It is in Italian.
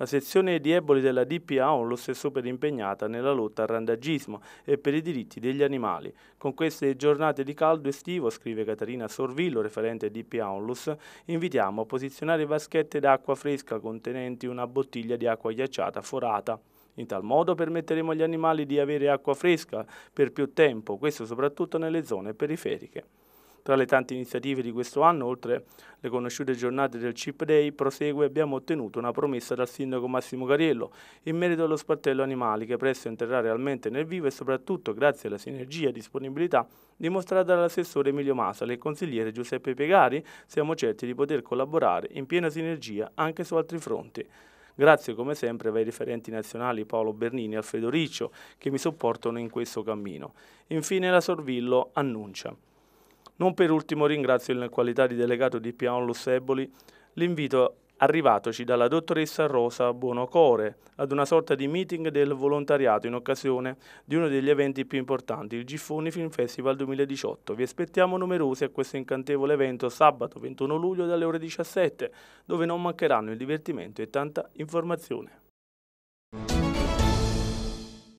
La sezione di Eboli della DPAO lo stesso per impegnata nella lotta al randagismo e per i diritti degli animali. Con queste giornate di caldo estivo, scrive Caterina Sorvillo, referente DPA Aulus, invitiamo a posizionare vaschette d'acqua fresca contenenti una bottiglia di acqua ghiacciata forata. In tal modo permetteremo agli animali di avere acqua fresca per più tempo, questo soprattutto nelle zone periferiche. Tra le tante iniziative di questo anno, oltre le conosciute giornate del Chip Day, prosegue abbiamo ottenuto una promessa dal sindaco Massimo Cariello in merito allo spartello animali che presto entrerà realmente nel vivo e soprattutto grazie alla sinergia e disponibilità dimostrata dall'assessore Emilio Masale e consigliere Giuseppe Piegari, siamo certi di poter collaborare in piena sinergia anche su altri fronti. Grazie come sempre ai referenti nazionali Paolo Bernini e Alfredo Riccio che mi supportano in questo cammino. Infine la Sorvillo annuncia non per ultimo ringrazio in qualità di delegato di Piano Lusseboli l'invito arrivatoci dalla dottoressa Rosa Buonocore ad una sorta di meeting del volontariato in occasione di uno degli eventi più importanti, il Giffoni Film Festival 2018. Vi aspettiamo numerosi a questo incantevole evento sabato 21 luglio dalle ore 17, dove non mancheranno il divertimento e tanta informazione.